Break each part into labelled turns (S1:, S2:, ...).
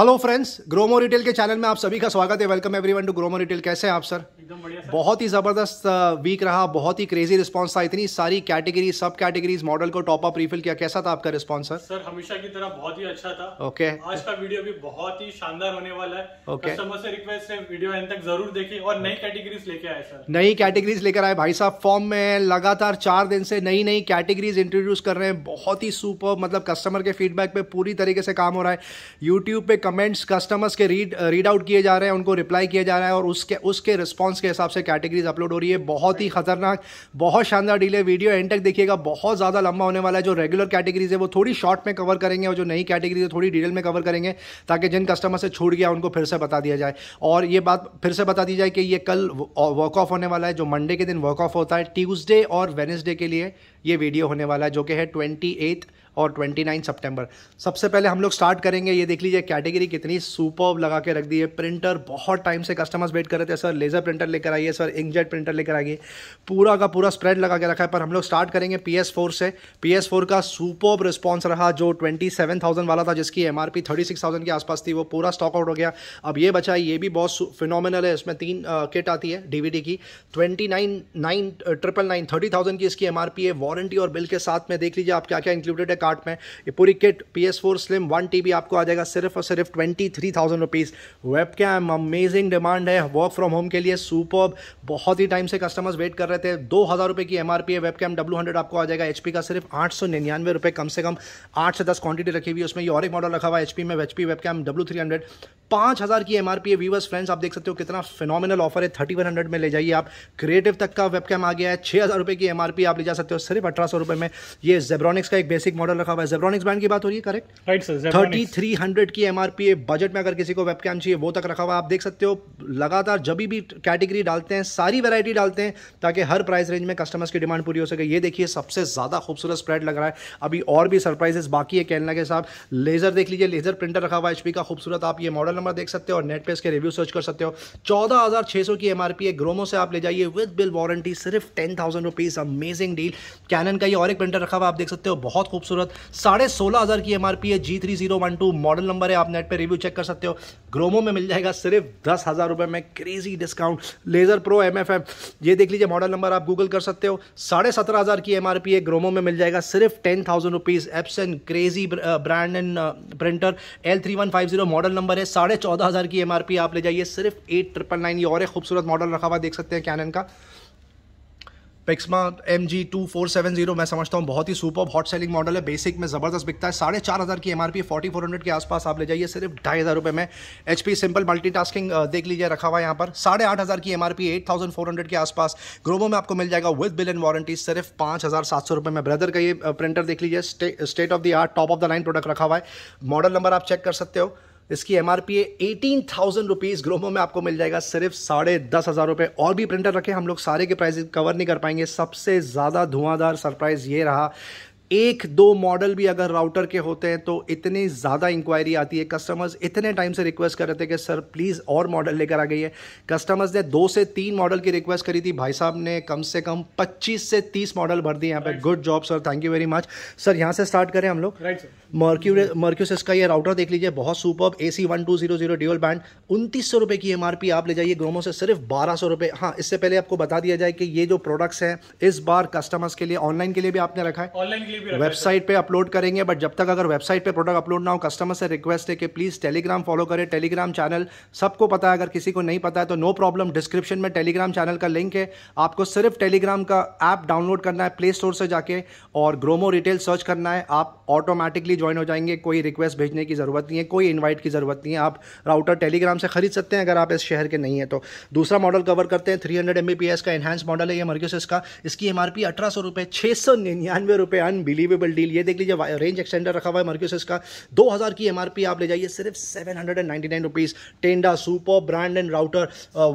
S1: Hello friends Gromo retail के channel में आप सभी का स्वागत है welcome everyone to Gromo retail कैसे हैं आप सर एकदम बढ़िया बहुत ही ज़बरदस्त वीक uh, रहा बहुत ही क्रेजी रिस्पांस था इतनी सारी कैटेगरी सब कैटेगरीज मॉडल को टॉप अप रिफिल किया कैसा था आपका रिस्पांस सर
S2: सर हमेशा की तरह बहुत ही अच्छा था ओके okay. आज का वीडियो भी बहुत ही शानदार होने वाला है ओके okay. से रिक्वेस्ट है वीडियो एंड तक जरूर देखिए और नई कैटेगरीज लेके आए
S1: सर नई कैटेगरीज लेकर आए भाई साहब फॉर्म में लगातार चार दिन से नई नई कैटेगरीज इंट्रोड्यूस कर रहे हैं बहुत ही सुपर मतलब कस्टमर के फीडबैक पे पूरी तरीके से काम हो रहा है यूट्यूब पे कमेंट्स कस्टमर्स के रीड रीड आउट किए जा रहे हैं उनको रिप्लाई किया जा रहा है और उसके उसके रिस्पॉन्स के हिसाब से कैटेगरीज अपलोड हो रही है बहुत ही खतरनाक बहुत शानदार डील है वीडियो एंड तक देखिएगा बहुत ज़्यादा लंबा होने वाला है जो रेगुलर कैटेगरीज है वो थोड़ी शॉर्ट में कवर करेंगे और जो नई कैटेगरीज है थोड़ी डिटेल में कवर करेंगे ताकि जिन कस्टमर से छूट गया उनको फिर से बता दिया जाए और ये बात फिर से बता दी जाए कि ये कल वर्क ऑफ होने वाला है जो मंडे के दिन वर्क ऑफ होता है ट्यूजडे और वेनसडे के लिए ये वीडियो होने वाला है जो कि है ट्वेंटी एथ और 29 सितंबर सबसे पहले हम लोग स्टार्ट करेंगे ये देख लीजिए कैटेगरी कितनी सुपर लगा के रख दी है प्रिंटर बहुत टाइम से कस्टमर्स वेट कर रहे थे सर लेज़र प्रिंटर लेकर आइए सर इंकजेट प्रिंटर लेकर आइए पूरा का पूरा स्प्रेड लगा के रखा है पर हम लोग स्टार्ट करेंगे पी से पी का सुपर रिस्पॉन्स रहा जो ट्वेंटी वाला था जिसकी एम आर के आसपास थी वो पूरा स्टॉक आउट हो गया अब ये बचा ये भी बहुत फिनोमिनल है इसमें तीन किट आती है डीवीडी की twenty nine nine triple nine thirty thousand की इसकी एमआरपी है वारंटी और बिल के साथ में देख लीजिए आप क्या क्या इंक्लूडेड है कार्ट में ये पूरी kit P S four slim one T B आपको आ जाएगा सिर्फ और सिर्फ twenty three thousand rupees web cam amazing demand है वर्क फ्रॉम होम के लिए सुपर बहुत ही टाइम से कस्टमर्स वेट कर रहे थे दो हज़ार रुपये की एम आर पी है वेब कैम डब्ल्यू हंड्रेड आपको आ जाएगा एच पी का सिर्फ आठ सौ निन्यानवे रुपये कम से कम आठ से दस क्वान्टिटी रखी हुई है उसमें ये और एक मॉडल रखा हुआ है एच पी में H P web cam W three hundred पाँच हज़ार की एम आर पी है वीवर्स फ्रेंड्स आप देख सकते हो कितना फिनोमिनल ऑफर है थर्टी वन हंड्रेड में ले जाइए आप क्रिएटिव तक का वेब कैम आ गया है छः हज़ार रुपये की एम आर पी आप ले जा सकते हो सिर्फ अठारह सौ रुपये में ये जेब्रॉनिक्स का एक बेसिक मॉडल मॉडल रखा हुआ है जेब्रॉनिक्स ब्रांड की बात हो रही है correct right sir thirty three hundred की एमआरपी बजट में अगर किसी को वेबकैम चाहिए वो तक रखा हुआ आप देख सकते हो लगातार जब भी कैटेगरी डालते हैं सारी वैरायटी डालते हैं ताकि हर प्राइस रेंज में कस्टमर्स की डिमांड पूरी हो सके ये देखिए सबसे ज़्यादा खूबसूरत स्प्रेड लग रहा है अभी और भी सरप्राइजेस बाकी है कैलना के साथ लेजर देख लीजिए लेजर प्रिंटर रखा हुआ एचपी का खूबसूरत आप ये मॉडल नंबर देख सकते हो और नेट पे इसके रिव्यू सर्च कर सकते हो चौदह हज़ार छः सौ की एमआरपी है ग्रोमो से आप ले जाइए विद बिल वारंटी सिर्फ ten thousand rupees amazing deal Canon का ये और एक प्रिंटर रखा हुआ आप देख सकते हो बहुत खूबसूरत खूबसूरत साढ़े सोलह हज़ार की एमआरपी है जी three zero one two model number है आप नेट पे रिव्यू चेक कर सकते हो ग्रोमो में मिल जाएगा सिर्फ दस हज़ार रुपए में crazy discount laser pro M F M ये देख लीजिए मॉडल नंबर आप गूगल कर सकते हो साढ़े सत्रह हज़ार की एमआरपी है ग्रोमो में मिल जाएगा सिर्फ ten thousand rupees Epson crazy brand and printer L three one five zero model number है साढ़े चौदह हज़ार की एमआरपी आप ले जाइए सिर्फ एट ट्रिपल नाइन ये और खूबसूरत मॉडल रखा हुआ देख सकते हैं कैनन का Pixma M G two four seven zero मैं समझता हूँ बहुत ही सुपर हॉट सेलिंग मॉडल है बेसिक में ज़बरदस्त बिकता है साढ़े चार हज़ार की M R P forty four hundred के आसपास आप ले जाइए सिर्फ ढाई हज़ार रुपये में H P simple multitasking देख लीजिए रखा हुआ यहाँ पर साढ़े आठ हज़ार की M R P eight thousand four hundred के आसपास ग्रोमो में आपको मिल जाएगा विद बिल एंड वारंटी सिर्फ पाँच हज़ार सात सौ रुपये में ब्रदर का ये प्रिंटर देख लीजिए state of the art top of the line product रखा हुआ है मॉडल नंबर आप चेक कर सकते हो इसकी एम आर पी है एटीन थाउजेंड रुपीज़ ग्रोमो में आपको मिल जाएगा सिर्फ साढ़े दस हज़ार रुपये और भी प्रिंटर रखे हम लोग सारे के प्राइस कवर नहीं कर पाएंगे सबसे ज़्यादा धुआंधार सरप्राइज़ ये रहा एक दो मॉडल भी अगर राउटर के होते हैं तो इतनी ज़्यादा इंक्वायरी आती है कस्टमर्स इतने टाइम से रिक्वेस्ट कर रहे थे कि सर प्लीज़ और मॉडल लेकर आ गई है कस्टमर्स ने दो से तीन मॉडल की रिक्वेस्ट करी थी भाई साहब ने कम से कम 25 से 30 मॉडल भर दिए यहाँ पे good job sir thank you very much sir यहाँ से स्टार्ट करें हम लोग मर्क्यू से का ये राउटर देख लीजिए बहुत super A C one two zero zero dual band उनतीस सौ रुपये की एम आर पी आप ले जाइए ग्रोमो से सिर्फ बारह सौ रुपये हाँ इससे पहले आपको बता दिया जाए कि ये जो प्रोडक्ट्स हैं इस बार कस्टमर्स के लिए ऑनलाइन के लिए भी आपने रखा है
S2: ऑनलाइन के लिए वेबसाइट
S1: पे अपलोड करेंगे बट जब तक अगर वेबसाइट पे प्रोडक्ट अपलोड ना हो कस्टमर से रिक्वेस्ट है कि प्लीज़ टेलीग्राम फॉलो करें टेलीग्राम चैनल सबको पता है अगर किसी को नहीं पता है तो नो प्रॉब्लम डिस्क्रिप्शन में टेलीग्राम चैनल का लिंक है आपको सिर्फ टेलीग्राम का ऐप डाउनलोड करना है प्ले स्टोर से जाके और ग्रोमो रिटेल सर्च करना है आप ऑटोमेटिकली ज्वाइन हो जाएंगे कोई रिक्वेस्ट भेजने की ज़रूरत नहीं है कोई इन्वाइट की ज़रूरत नहीं है आप राउटर टेलीग्राम से खरीद सकते हैं अगर आप इस शहर के नहीं है तो दूसरा मॉडल कवर करते हैं थ्री हंड्रेड एमबीपीएस का एनहांस मॉडल है ये मर्क्यूसिस का इसकी एमआरपी अठारह सौ रुपये छः सौ निन्यानवे रुपये अनबी अनबिलीवेबल डील ये देख लीजिए रेंज एक्सटेंडर रखा हुआ है मर्क्यूसिस का 2000 की एमआरपी आप ले जाइए सिर्फ 799 rupees Tenda super brand and router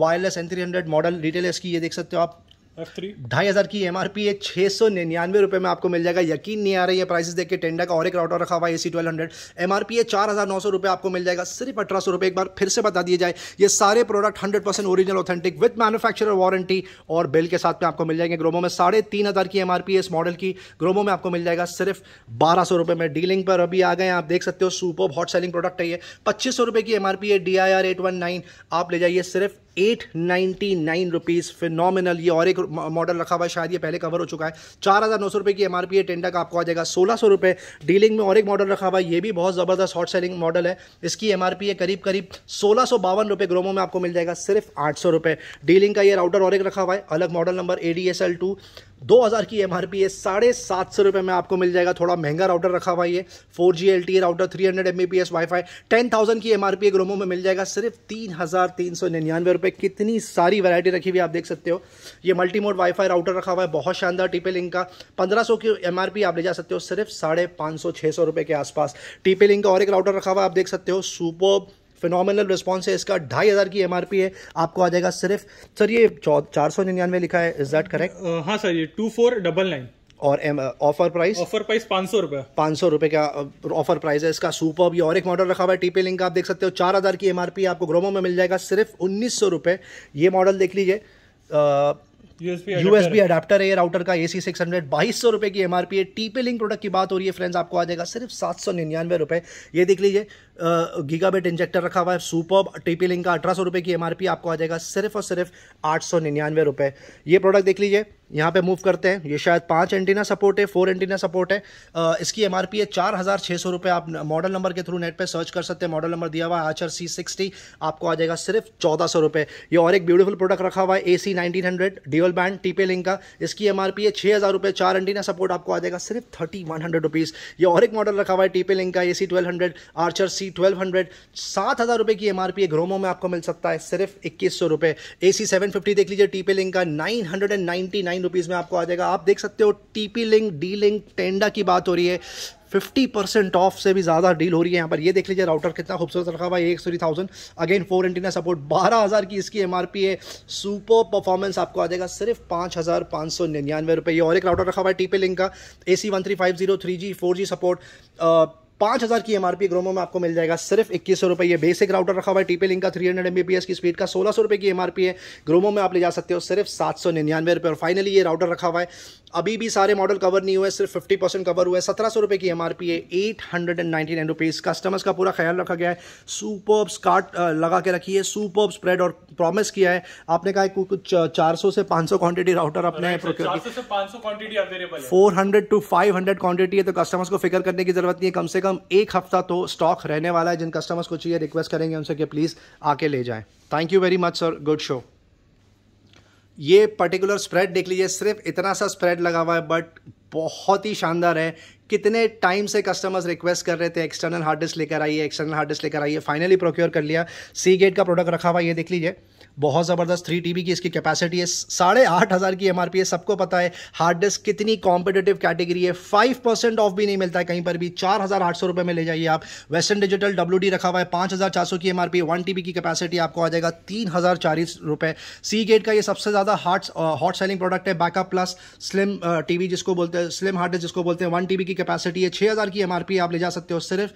S1: wireless N three model retailers की ये देख सकते हो आप ढाई हज़ार की एम आर पी है छह सौ निन्यानवे रुपये में आपको मिल जाएगा यकीन नहीं आ रही है प्राइसेस देख के टेंडा का और एक राउटर रखा हुआ है A C twelve hundred M R P है चार हज़ार नौ सौ रुपये आपको मिल जाएगा सिर्फ अठारह सौ रुपये एक बार फिर से बता दिए जाए ये सारे product hundred percent original authentic with manufacture warranty और बिल के साथ में आपको मिल जाएंगे ग्रोमो में साढ़े तीन हज़ार की एम आर पी है इस मॉडल की ग्रोमो में आपको मिल जाएगा सिर्फ बारह सौ रुपये में डीलिंग पर अभी आ गए आप देख सकते हो सुपर हॉट सेलिंग प्रोडक्ट है ये पच्चीस सौ रुपये की एम आर पी है D I R eight one nine आप ले जाइए सिर्फ eight ninety nine rupees phenomenal ये और एक मॉडल रखा हुआ है शायद ये पहले कवर हो चुका है चार हज़ार नौ सौ रुपये की एम आर पी है टेंडा का आपको आ जाएगा सोलह सौ रुपये डीलिंग में और एक मॉडल रखा हुआ है ये भी बहुत ज़बरदस्त हॉट सेलिंग मॉडल है इसकी एम आर पी है करीब करीब सोलह सौ बावन रुपये ग्रोमो में आपको मिल जाएगा सिर्फ आठ सौ रुपये डीलिंग का ये राउटर और एक रखा हुआ है अलग model number A D S L two दो हज़ार की एमआरपी है साढ़े सात सौ रुपये में आपको मिल जाएगा थोड़ा महंगा राउटर रखा हुआ ये four G L T router three hundred M B P S wifi ten thousand की एमआरपी ग्रोमो में मिल जाएगा सिर्फ तीन हज़ार तीन सौ निन्यानवे रुपये कितनी सारी वैरायटी रखी हुई आप देख सकते हो ये multi mode wifi router रखा हुआ है बहुत शानदार टीपे लिंक का पंद्रह सौ की एम आर पी आप ले जा सकते हो सिर्फ साढ़े पाँच सौ छः सौ रुपये के आसपास टीपे लिंक का और एक राउटर रखा हुआ आप देख सकते हो सुपर फिनल रिस्पॉन्स है इसका ढाई हज़ार की एमआरपी है आपको आ जाएगा सिर्फ सर ये चार सौ निन्यानवे लिखा है इज दैट करेक्ट
S2: हाँ सर ये टू फोर डबल नाइन
S1: और ऑफर प्राइस ऑफर प्राइस पाँच सौ रुपये पाँच सौ रुपये का ऑफर प्राइस है इसका सुपर भी और एक मॉडल रखा हुआ है टीपे लिंक आप देख सकते हो चार हज़ार की एमआरपी आपको ग्रोमो में मिल जाएगा सिर्फ उन्नीस सौ रुपये ये मॉडल देख लीजिए यूएसबी अडाप्टर है राउटर का ए सी सिक्स हंड्रेड बाईस सौ रुपये की एमआरपी है टीपे लिंक प्रोडक्ट की बात हो रही है फ्रेंड्स आपको आ जाएगा सिर्फ सात सौ निन्यानवे रुपये ये देख लीजिए गीगाबिट इंजेक्टर रखा हुआ है सुपर टीपी लिंक का अठारह सौ रुपये की एमआरपी आपको आ जाएगा सिर्फ और सिर्फ आठ सौ निन्यानवे रुपये ये प्रोडक्ट देख लीजिए यहाँ पे मूव करते हैं ये शायद पांच एंटीना सपोर्ट है फोर एंटीना सपोर्ट है आ, इसकी एम है चार हज़ार छः सौ रुपये आप मॉडल नंबर के थ्रू नेट पे सर्च कर सकते हैं मॉडल नंबर दिया हुआ है आचर सी सिक्सटी आपको आ जाएगा सिर्फ चौदह सौ रुपये ये और एक ब्यूटीफुल प्रोडक्ट रखा हुआ है A C nineteen hundred dual band TP link का इसकी एम पी है छः हज़ार रुपये चार एंटीना सपोर्ट आपको आ जाएगा सिर्फ थर्टी वन हंड्रेड रुपीज़ ये और एक मॉडल रखा हुआ है टीपे लिंक का A C twelve hundred Archer C C twelve hundred सात हज़ार रुपये की एमआरपी एक रोमो में आपको मिल सकता है सिर्फ इक्कीस सौ रुपये ए सी सेवन फिफ्टी देख लीजिए टीपी लिंक का nine hundred and ninety nine rupees में आपको आ जाएगा आप देख सकते हो TP link D link Tenda की बात हो रही है फिफ्टी परसेंट ऑफ से भी ज़्यादा डील हो रही है यहाँ पर ये देख लीजिए राउटर कितना खूबसूरत रखा हुआ है एक सौ thousand again four antenna support बारह हज़ार की इसकी एम आर पी है सुपर परफॉर्मेंस आपको आ जाएगा सिर्फ पाँच हज़ार पाँच सौ निन्यानवे रुपये और एक राउटर रखा हुआ है टीपे लिंक का A C one three five zero three G four G support पांच हजार की एमआरपी ग्रोमो में आपको मिल जाएगा सिर्फ इक्कीस सौ रुपये बेसिक राउटर रखा हुआ है टीपी लिंक का थ्री हंड्रेड एमबीपीएस की स्पीड का सोलह सौ रुपये की एमआरपी है ग्रोमो में आप ले जा सकते हो सिर्फ सात सौ निन्यानवे रुपये और फाइनली ये राउटर रखा हुआ है अभी भी सारे मॉडल कवर नहीं हुए सिर्फ फिफ्टी परसेंट कवर हुआ है सत्रह सौ रुपये की एमआरपी है eight hundred and ninety nine rupees customers का पूरा ख्याल रखा गया है सुपर स्कार्ट लगा के रखी है सुपर स्प्रेड और प्रॉमिस किया है आपने कहा कुछ चार सौ से पांच सौ क्वान्टिटी राउटर अपने four hundred to five hundred quantity है तो कस्टमर्स को फिक्र करने की जरूरत नहीं है कम से कम एक हफ्ता तो स्टॉक रहने वाला है जिन कस्टमर्स को चाहिए रिक्वेस्ट करेंगे उनसे कि प्लीज़ आके ले जाएं thank you very much sir good show ये पर्टिकुलर स्प्रेड देख लीजिए सिर्फ इतना सा स्प्रेड लगा हुआ है बट बहुत ही शानदार है कितने टाइम से कस्टमर्स रिक्वेस्ट कर रहे थे एक्सटर्नल हार्ड डिस्क लेकर आइए एक्सटर्नल हार्ड डिस्क लेकर आइए फाइनली प्रोक्योर कर लिया सी गेट का प्रोडक्ट रखा हुआ ये देख लीजिए बहुत ज़बरदस्त थ्री टी की इसकी कैपेसिटी है साढ़े आठ हज़ार की एम है सबको पता है हार्ड डिस्क कितनी कॉम्पिटेटिव कैटेगरी है फाइव परसेंट ऑफ भी नहीं मिलता है कहीं पर भी चार हज़ार आठ सौ रुपये में ले जाइए आप वेस्टर्न डिजिटल डब्ल्यू डी रखा हुआ है पाँच हज़ार चार सौ की M R P one T B की कैपेसिटी आपको आ जाएगा तीन हज़ार चालीस रुपये सी गेट का ये सबसे ज़्यादा हार्ड हॉट सेलिंग प्रोडक्ट है backup plus slim T V जिसको बोलते हैं स्लिम हार्ड डिस्क जिसको बोलते हैं वन टी बी की कैपेसिटी है छः हज़ार की एम आप ले जा सकते हो सिर्फ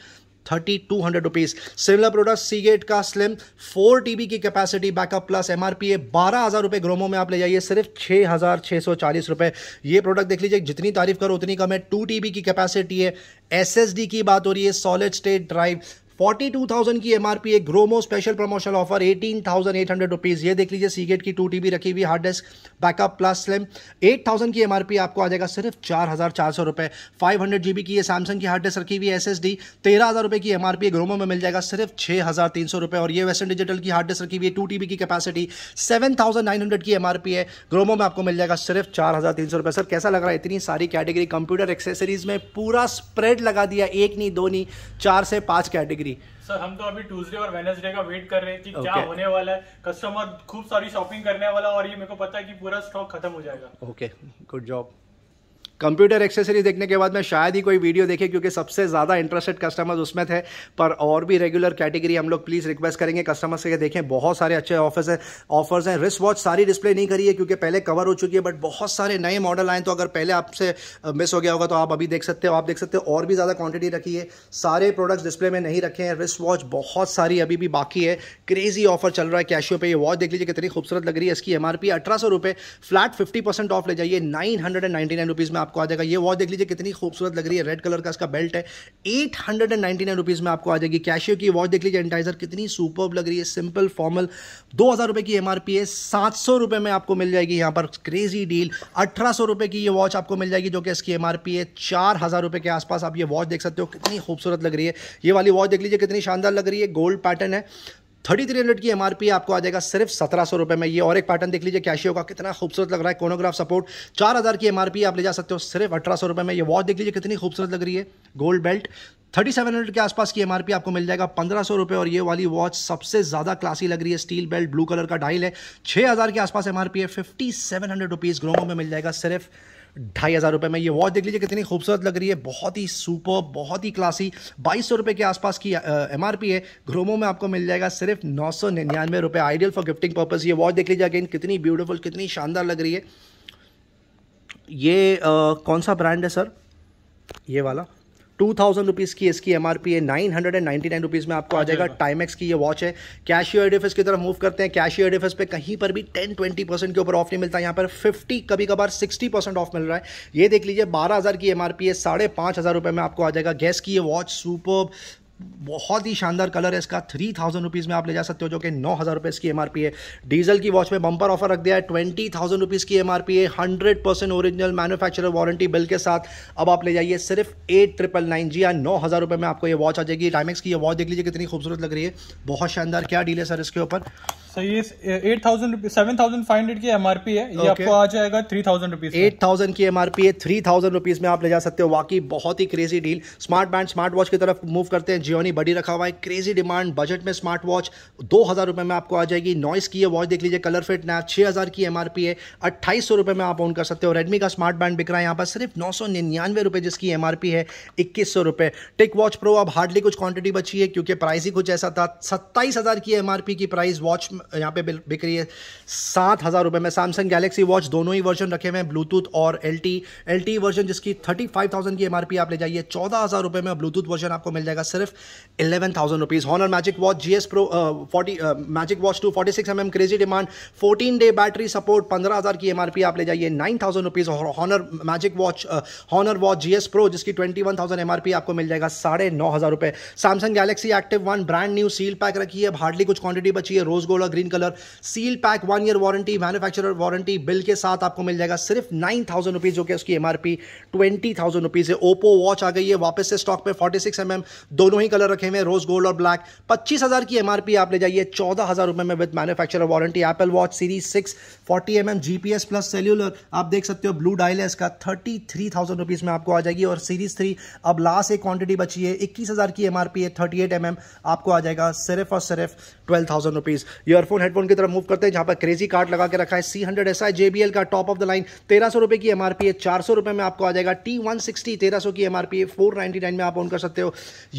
S1: thirty two hundred rupees similar product Seagate का स्लिम फोर टीबी की कैपेसिटी बैकअप प्लस एमआरपी है बारह हज़ार रुपए ग्रोमो में आप ले जाइए सिर्फ छह हज़ार छह सौ चालीस रुपए ये प्रोडक्ट देख लीजिए जितनी तारीफ करो उतनी कम है टू टी की कैपेसिटी है एस एस डी की बात हो रही है सॉलिड स्टेट ड्राइव 42,000 की एमआरपी एक Gromo special promotion offer 18,800 rupees ये देख लीजिए सीगेट की टू टीबी रखी हुई hard disk backup plus slim 8,000 की एमआरपी आपको आ जाएगा सिर्फ चार हज़ार चार सौ रुपए फाइव हंड्रेड जी बी की सैमसंग की हार्ड डिस्क रखी हुई एस एस डी तेरह हज़ार रुपये की एमआरपी ग्रोमो में मिल जाएगा सिर्फ छह हज़ार तीन सौ रुपये और ये वेस्टर्न डिजिटल की हार्ड डिस्क रखी हुई है टू टी बी की capacity seven thousand nine hundred की एमआरपी है ग्रोमो में आपको मिल जाएगा सिर्फ चार हज़ार तीन सौ रुपये सर कैसा लग रहा है इतनी सारी कैटेगरी कंप्यूटर एक्सेसरीज में पूरा स्प्रेड लगा दिया एक नहीं दो नहीं चार से पांच कैटेगरी थ्री सर
S2: हम तो अभी ट्यूजडे और वेनेसडे का वेट कर रहे हैं कि okay. क्या होने वाला है कस्टमर खूब सारी शॉपिंग करने वाला और ये मेरे को पता है कि पूरा स्टॉक खत्म हो जाएगा
S1: okay good job computer accessories देखने के बाद मैं शायद ही कोई वीडियो देखे क्योंकि सबसे ज़्यादा इंटरेस्टेड कस्टमर्स उसमें थे पर और भी रेगुलर कैटेगरी हम लोग प्लीज़ रिक्वेस्ट करेंगे कस्टमर्स के देखें बहुत सारे अच्छे ऑफर्स हैं ऑफर्स हैं रिस्ट वॉच सारी डिस्प्ले नहीं करी है क्योंकि पहले कवर हो चुकी है बट बहुत सारे नए मॉडल आए तो अगर पहले आपसे मिस हो गया होगा तो आप अभी देख सकते हो आप देख सकते हो और भी ज़्यादा क्वान्टिटी रखी है सारे प्रोडक्ट्स डिस्प्ले में नहीं रखे हैं रिस्ट वॉच बहुत सारी अभी भी बाकी है क्रेजी ऑफर चल रहा है कैशियो पर ये वॉच देख लीजिए कितनी खूबसूरत लग रही है इसकी एम अठारह सौ रुपये फ्लैट फिफ्टी परसेंट ऑफ ले जाइए nine hundred and ninety nine rupees में आप आपको आ जाएगा ये वॉच देख लीजिए कितनी खूबसूरत लग रही है रेड कलर का इसका बेल्ट है एट हंड्रेड एंड नाइन में आपको आ जाएगी कैशियो की वॉच देख लीजिए एंटाइजर कितनी सुपर लग रही है सिंपल फॉर्मल दो हज़ार की एम है सात सौ में आपको मिल जाएगी यहाँ पर क्रेजी डील अठारह सौ की ये वॉच आपको मिल जाएगी जो कि इसकी एम है चार हज़ार के आसपास आप ये वॉच देख सकते हो कितनी खूबसूरत लग रही है ये वाली वॉच देख लीजिए कितनी शानदार लग रही है गोल्ड पैटर्न है थर्टी थ्री हंड्रेड की एमआरपी आपको आ जाएगा सिर्फ सत्रह सौ रुपये में ये और एक पैटर्न देख लीजिए कैशियो का कितना खूबसूरत लग रहा है कोनोग्राफ सपोर्ट चार हज़ार की एमआरपी आप ले जा सकते हो सिर्फ अठारह सौ रुपये में ये वॉच देख लीजिए कितनी खूबसूरत लग रही है gold belt thirty seven hundred के आसपास की एमआरपी आपको मिल जाएगा पंद्रह सौ रुपये और ये वाली वॉच सबसे ज़्यादा क्लासी लग रही है स्टील बेल्ट ब्लू कलर का डाइल है छह हज़ार के आसपास एमआरपी है fifty seven hundred rupees Gromo में मिल जाएगा सिर्फ ढाई हज़ार रुपये में ये वॉच देख लीजिए कितनी खूबसूरत लग रही है बहुत ही सुपर बहुत ही क्लासी बाईस सौ रुपये के आसपास की एम आर पी है ग्रोमो में आपको मिल जाएगा सिर्फ नौ सौ निन्यानवे रुपये आइडियल फॉर गिफ्टिंग पर्पज़ ये वॉच देख लीजिए अगेन कितनी ब्यूटीफुल कितनी शानदार लग रही है ये आ, कौन सा ब्रांड है सर ये वाला टू थाउजेंड रुपीज़ की इसकी एम आर पी है nine hundred and ninety nine rupees में आपको आ जाएगा टाइमेक्स की ये वॉच है कैशियो एडिफिस की तरफ मूव करते हैं कैशियो एडिफिस पे कहीं पर भी टेन ट्वेंटी परसेंट के ऊपर ऑफ नहीं मिलता यहाँ पर फिफ्टी कभी कभार सिक्सटी परसेंट ऑफ मिल रहा है ये देख लीजिए बारह हज़ार की एम आर पी है साढ़े पाँच हज़ार रुपये में आपको आ जाएगा गैस की ये वॉच सुपर बहुत ही शानदार कलर है इसका थ्री थाउजेंड रुपीज़ में आप ले जा सकते हो जो कि नौ हज़ार रुपए की एम है डीजल की वॉच में बम्पर ऑफर रख दिया है ट्वेंटी थाउजेंड रुपीज़ की एम है hundred percent original manufacture warranty bill के साथ अब आप ले जाइए सिर्फ एट ट्रिपल नाइन जी या नौ हज़ार रुपये में आपको ये वॉच आ जाएगी टाइमेक्स की ये वॉच देख लीजिए कितनी खूबसूरत लग रही है बहुत शानदार क्या डील है सर इसके ऊपर
S2: सर ये eight thousand rupees seven thousand five hundred की एमआरपी है ये okay. आपको आ जाएगा three thousand rupees eight
S1: thousand की एमआरपी है थ्री थाउजेंड रुपीज में आप ले जा सकते हो वाकई बहुत ही crazy deal smart band smart watch की तरफ मूव करते हैं जियोनी बड़ी रखा हुआ है क्रेजी डिमांड बजट में स्मार्ट वॉच दो हज़ार रुपए में आपको आ जाएगी नॉइस की है वॉच देख लीजिए कलर फिट नैप छह हज़ार की एमआरपी है अट्ठाईस सौ रुपए में आप ऑन कर सकते हो रेडमी का स्मार्ट बैंड बिक रहा है यहाँ पर सिर्फ नौ सौ निन्यानवे रुपए जिसकी एमआरपी है इक्कीस सौ रुपए टिक वॉच प्रो अब हार्डली कुछ क्वांटिटी बची है क्योंकि प्राइस ही कुछ ऐसा था सत्ताईस हज़ार की एमआरपी की प्राइस वॉच यहाँ पे बिक रही है सात हज़ार रुपये में सैमसंग गैलेक्सी वॉच दोनों ही वर्जन रखे हुए हैं ब्लूटूथ और L T L T version जिसकी थर्टी फाइव थाउजेंड की एम आर पी आप ले जाइए चौदह हज़ार रुपये में ब्लूटूथ वर्जन आपको मिल जाएगा सिर्फ eleven thousand rupees Honor magic watch G S pro forty magic watch two forty six M M crazy demand fourteen day battery support पंद्रह हज़ार की एम आर पी आप ले जाइए नाइन थाउजेंड रुपीज़ और Honor magic watch Honor watch G S pro जिसकी twenty one thousand M R P आपको मिल जाएगा साढ़े नौ हज़ार रुपये Samsung Galaxy active one brand new seal pack रखी है हार्डली कुछ क्वांटिटी बची है रोज गोल होगा green colour seal pack one year warranty manufacturer warranty bill के साथ आपको मिल जाएगा सिर्फ नाइन थाउजेंड रुपीज़ जो कि उसकी M R P twenty thousand rupees Oppo watch वॉच आ गई है वापस से स्टॉक में फोर्टी सिक्स एम एम दोनों ही कलर रखे हुए रोज गोल्ड और ब्लैक पच्चीस हज़ार की एम आर पी आप ले जाइए चौदह हज़ार रुपये में with manufacturer warranty Apple watch series six forty M M G P S plus cellular आप देख सकते हो ब्लू डायल है इसका थर्टी थ्री थाउजेंड रुपीज़ में आपको आ जाएगी और सीरीज थ्री अब लास्ट एक क्वांटिटी बची है इक्कीस हज़ार की एम आर पी है थर्टी एट एम एम आपको आ जाएगा सिर्फ और सिर्फ ट्वेल्व थाउजेंड रुपीज़ ये ईयरफोन हेडफोन की तरफ मूव करते हैं जहां पर क्रेजी कार्ड लगा के रखा है C hundred S I JBL का टॉप ऑफ द लाइन तेरह सौ रुपए की एमआरपी है चार सौ रुपए में आपको आ जाएगा टी वन सिक्सटी तेरह सौ की एमआरपी है फोर नाइनटी नाइन में आप ऑन कर सकते हो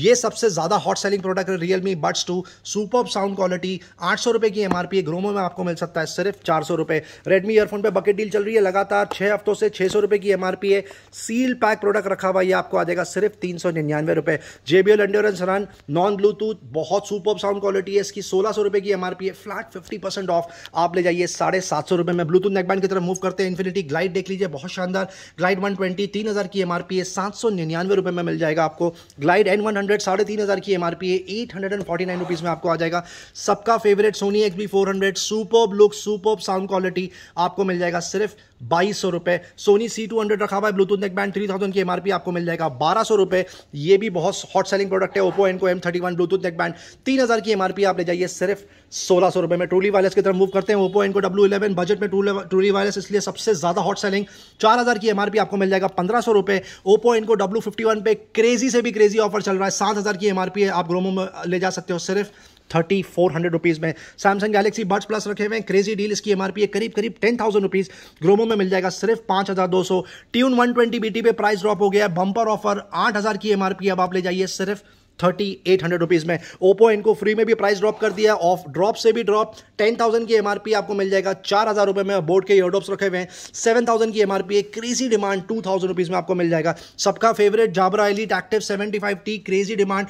S1: ये सबसे ज़्यादा हॉट सेलिंग प्रोडक्ट है Realme buds two super sound quality आठ सौ रुपए की एमआरपी है ग्रोमो में आपको मिल सकता है सिर्फ चार सौ रुपए रेडमी ईयरफोन पर बकेट डील चल रही है लगातार छह हफ्तों से छह सौ रुपए की एमआरपी है सील पैक प्रोडक्ट रखा हुआ यह आपको आ जाएगा सिर्फ तीन सौ निन्यानवे रुपए JBL endurance run non Bluetooth बहुत सुपर साउंड क्वालिटी है इसकी सोलह सौ रुपए की एमआरपी है फ्लैट फिफ्टी परसेंट ऑफ आप ले जाइए साढ़े सात सौ रुपए में ब्लूटूथ नेकबैंड की तरफ मूव करते हैं इन्फिनिटी ग्लाइड देख लीजिए बहुत शानदार ग्लाइड वन ट्वेंटी तीन हज़ार की एम आर पी है सात सौ निन्यानवे रुपए में मिल जाएगा आपको ग्लाइड एन वन हंड्रेड साढ़े तीन हज़ार की एम आर पी है eight hundred and forty nine rupees में आपको आ जाएगा सबका favourite Sony X B four hundred superb look superb sound quality आपको मिल जाएगा सिर्फ बाईस सौ रुपये सोनी सी टू हंड्रेड रखा हुआ है Bluetooth neck band three thousand की एमआरपी आपको मिल जाएगा बारह सौ रुपये ये भी बहुत हॉट सेलिंग प्रोडक्ट है Oppo Enco M thirty one Bluetooth neck band तीन हज़ार की एमआरपी आप ले जाइए सिर्फ सोलह सौ रुपये में ट्रूली वायरस की तरफ मूव करते हैं Oppo Enco W eleven budget में ट्रूली वायरस इसलिए सबसे ज़्यादा हॉट सेलिंग चार हज़ार की एमआरपी आपको मिल जाएगा पंद्रह सौ रुपये Oppo Enco W fifty one पे क्रेजी से भी क्रेजी ऑफर चल रहा है सात हज़ार की एमआरपी आप ग्रोमो में ले जा सकते हो सिर्फ थर्टी फोर हंड्रेड रुपीज़ में सैमसंग गैलेक्सी बर्ड्स प्लस रखे हुए हैं क्रेजी डील इसकी एमआरपी है करीब करीब टेन थाउजेंड रुपीज़ ग्रोमो में मिल जाएगा सिर्फ पाँच हज़ार दो सौ ट्यून वन ट्वेंटी बी पे प्राइस ड्रॉप हो गया है बम्पर ऑफर आठ हज़ार की एमआरपी अब आप ले जाइए सिर्फ थर्टी एट हंड्रेड रुपीज़ में ओपो इनको फ्री में भी प्राइस ड्रॉप कर दिया ऑफ ड्रॉप से भी ड्रॉप टेन थाउजेंड की एमआरपी आपको मिल जाएगा चार हज़ार रुपये में बोर्ड के ईयरडॉप्स रखे हुए हैं सेवन थाउजेंड की एमआरपी है crazy demand two thousand rupees में आपको मिल जाएगा सबका favourite Jabra Elite Active seventy five T crazy demand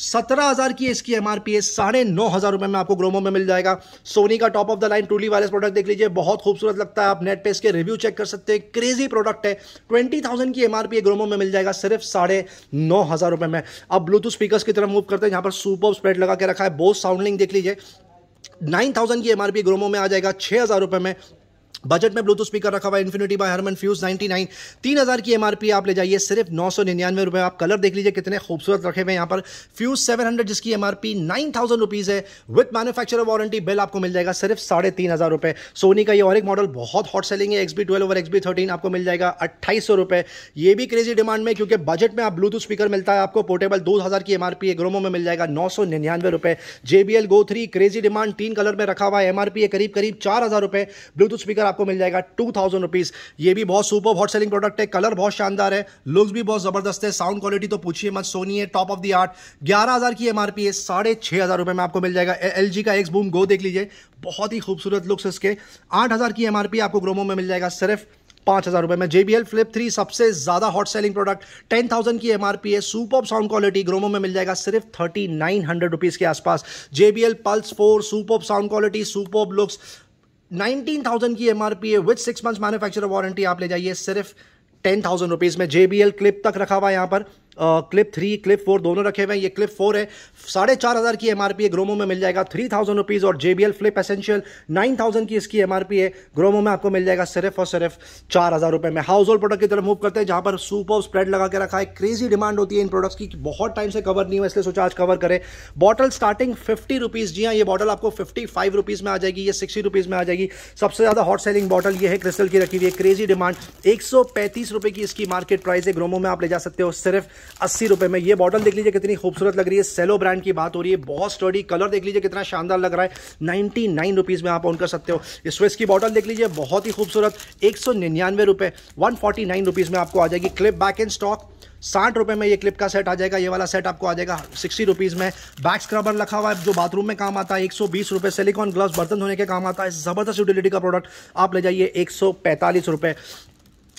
S1: सत्रह हज़ार की इसकी एम आर पी है साढ़े नौ हज़ार रुपये में आपको ग्रोमो में मिल जाएगा सोनी का top of the line truly wireless product देख लीजिए बहुत खूबसूरत लगता है आप नेट पे इसके रिव्यू चेक कर सकते हैं क्रेजी प्रोडक्ट है ट्वेंटी थाउजेंड की एम आर पी ग्रोमो में मिल जाएगा सिर्फ साढ़े नौ हज़ार रुपये में अब ब्लूटूथ स्पीकर्स की तरफ मूव करते हैं यहां पर सुपर स्प्रेड लगा के रखा है बोस साउंडलिंग देख लीजिए नाइन थाउजेंड की एमआरपी ग्रोमो में आ जाएगा छः हज़ार रुपये में बजट में ब्लूटूथ स्पीकर रखा हुआ है इन्फिनिटी बाय हरमन फ्यूज 99 तीन हज़ार की एमआरपी आप ले जाइए सिर्फ नौ सौ निन्यानवे रुपये आप कलर देख लीजिए कितने खूबसूरत रखे हुए यहाँ पर फ्यूज 700 जिसकी एमआरपी 9000 रुपीज़ है विथ मैन्युफैक्चरर वारंटी बिल आपको मिल जाएगा सिर्फ साढ़े तीन हज़ार रुपये सोनी का ये और एक मॉडल बहुत हॉट सेलिंग है एक्स बी ट्वेल्व और एक्स बी थर्टीन आपको मिल जाएगा अट्ठाईस सौ रुपये ये भी क्रेजी डिमांड में क्योंकि बजट में आप ब्लूटूथ स्पीकर मिलता है आपको पोर्टेबल दो हज़ार की एमआरपी ग्रोमो में मिल जाएगा नौ सौ निन्यानवे रुपये J B L go three crazy demand तीन कलर में रखा हुआ है एमआरपी है करीब करीब चार हज़ार रुपये ब्लूटूथ स्पीकर आपको मिल जाएगा टू थाउजेंड रुपीज़ ये भी बहुत सुपर हॉट सेलिंग प्रोडक्ट है कलर बहुत शानदार है लुक्स भी बहुत ज़बरदस्त है साउंड क्वालिटी तो पूछिए मत सोनी है टॉप ऑफ द आर्ट ग्यारह हज़ार की एम है साढ़े छह हज़ार रुपए में आपको मिल जाएगा एल का एक्स बूम गो देख लीजिए बहुत ही खूबसूरत लुक्स इसके आठ हज़ार की एम आपको ग्रोमो में मिल जाएगा सिर्फ पांच हज़ार रुपए में जे फ्लिप थ्री सबसे ज़्यादा hot selling product ten thousand की एमआरपी है सुपर साउंड क्वालिटी ग्रोमो में मिल जाएगा सिर्फ थर्टी नाइन हंड्रेड रुपीज़ के आसपास J B L pulse four super sound quality super looks 19,000 की एमआरपी है with six months manufacturer warranty आप ले जाइए सिर्फ टेन थाउजेंड रुपीज में जेबीएल क्लिप तक रखा हुआ यहां पर क्लिप थ्री क्लिप फोर दोनों रखे हुए हैं ये क्लिप फोर है साढ़े चार हज़ार की एम आर पी है ग्रोमो में मिल जाएगा थ्री थाउजेंड रुपीज़ और J B L flip essential nine thousand की इसकी एम आर पी है ग्रोमो में आपको मिल जाएगा सिर्फ और सिर्फ चार हज़ार रुपये में हाउस होल्ड प्रोडक्ट की तरफ मूव करते हैं जहाँ पर सुपर स्प्रेड लगा के रखा है क्रेजी डिमांड होती है इन प्रोडक्ट्स की बहुत टाइम से कवर नहीं हुआ इसलिए सोचा आज कवर करें बॉटल स्टार्टिंग फिफ्टी रुपीज़ जी हाँ ये बॉटल आपको फिफ्टी फाइव रुपीज़ में आ जाएगी ये सिक्सटी रुपीज़ में आ जाएगी सबसे ज़्यादा हॉट सेलिंग बॉटल ये है क्रिस्टल की रखी हुई है क्रेजी डिमांड एक सौ पैंतीस रुपये की इसकी मार्केट प्राइस है ग्रोमो में आप ले जा सकते हो सिर्फ अस्सी रुपए में ये बॉटल देख लीजिए कितनी खूबसूरत लग रही है सेलो ब्रांड की बात हो रही है बहुत स्टडी कलर देख लीजिए कितना शानदार लग रहा है नाइन्टी नाइन रुपीज़ में आप ऑन कर सकते हो स्विस की बॉटल देख लीजिए बहुत ही खूबसूरत एक सौ निन्यानवे रुपए वन फोर्टी नाइन रुपीज़ में आपको आ जाएगी क्लिप बैक इन स्टॉक साठ रुपए में ये क्लिप का सेट आ जाएगा ये वाला सेट आपको आ जाएगा सिक्सटी रुपीज़ में बैक स्क्रबर रखा हुआ है जो बाथरूम में काम आता है एक सौ बीस रुपये सिलिकॉन ग्लव्स बर्तन धोने के काम आता है ज़बरदस्त यूटिलिटी का प्रोडक्ट आप ले जाइए एक सौ पैंतालीस रुपये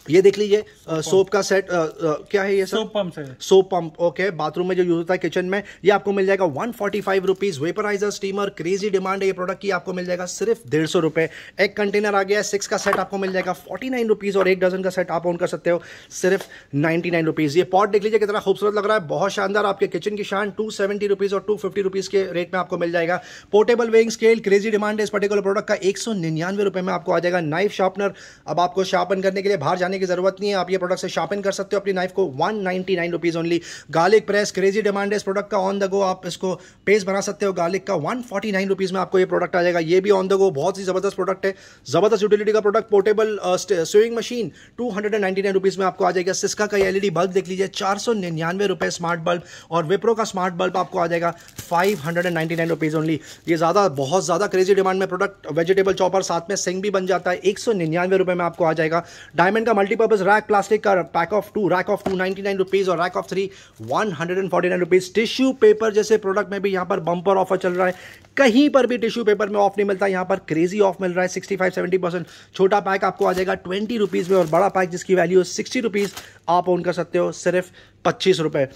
S1: ये देख लीजिए सोप का सेट आ, आ, क्या है ये सर सोप पंप है सोप पंप ओके बाथरूम में जो यूज होता है किचन में ये आपको मिल जाएगा one forty five rupees vaporiser steamer crazy demand है ये प्रोडक्ट की आपको मिल जाएगा सिर्फ डेढ़ सौ रुपए एक कंटेनर आ गया सिक्स का सेट आपको मिल जाएगा फोर्टी नाइन रुपीज और एक डजन का सेट आप ऑन कर सकते हो सिर्फ नाइनटी नाइन रुपीज ये पॉट देख लीजिए कितना खूबसूरत लग रहा है बहुत शानदार आपके किचन की शान टू सेवेंटी रुपीज और टू फिफ्टी रुपीज के रेट में आपको मिल जाएगा portable weighing scale crazy demand है इस पर्टिकुलर प्रोडक्ट का एक सौ निन्यानवे रुपए में आपको आ जाएगा नाइफ शार्पनर अब आपको शार्पन करने के लिए बाहर जाने की जरूरत नहीं है आप ये प्रोडक्ट से शॉपिंग कर सकते हो अपनी नाइफ को one ninety nine rupees only garlic press crazy demand है इस प्रोडक्ट का ऑन द गो आप इसको पेस्ट बना सकते हो गार्लिक का वन फोर्टी नाइन रुपीज़ में आपको ये प्रोडक्ट आ जाएगा ये भी ऑन द गो बहुत ही ज़बरदस्त प्रोडक्ट है ज़बरदस्त यूटिलिटी का product portable sewing machine two hundred and ninety nine rupees में आपको आ जाएगा सिस्का का एलईडी बल्ब देख लीजिए चार सौ निन्यानवे रुपये स्मार्ट बल्ब और विप्रो का स्मार्ट बल्ब आपको आ जाएगा five hundred and ninety nine rupees only ये ज़्यादा बहुत ज़्यादा क्रेजी डिमांड में प्रोडक्ट वेजिटेबल चॉपर साथ में सिंग भी बन जाता है एक सौ निन्यानवे रुपये में आपको आ जाएगा डायमंड का मल्टीपर्पज रैक प्लास्टिक का pack of two rack of two ninety nine rupees और rack of three one hundred and forty nine rupees tissue paper जैसे प्रोडक्ट में भी यहाँ पर बंपर ऑफर चल रहा है कहीं पर भी टिश्यू पेपर में ऑफ नहीं मिलता यहाँ पर क्रेजी ऑफ मिल रहा है सिक्सटी फाइव सेवेंटी परसेंट छोटा पैक आपको आ जाएगा ट्वेंटी रुपीज़ में और बड़ा पैक जिसकी वैल्यू सिक्सटी रुपीज़ आप ओन कर सकते हो सिर्फ पच्चीस रुपये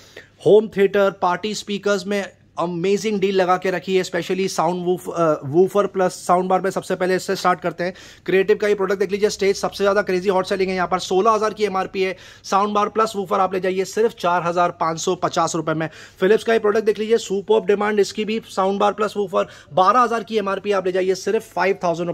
S1: होम थिएटर पार्टी स्पीकर्स में अमेजिंग डील लगा के रखी है specially sound woof woofer plus sound bar पे सबसे पहले इससे स्टार्ट करते हैं क्रिएटिव का ये प्रोडक्ट देख लीजिए स्टेज सबसे ज़्यादा क्रेजी हॉट सेलिंग है यहाँ पर 16000 की एमआरपी है साउंड बार प्लस वूफर आप ले जाइए सिर्फ चार रुपए में फिलिप्स का ये प्रोडक्ट देख लीजिए सुप ऑफ डिमांड इसकी भी साउंड बार प्लस वूफर बारह की एमआरपी आप ले जाइए सिर्फ फाइव थाउजेंड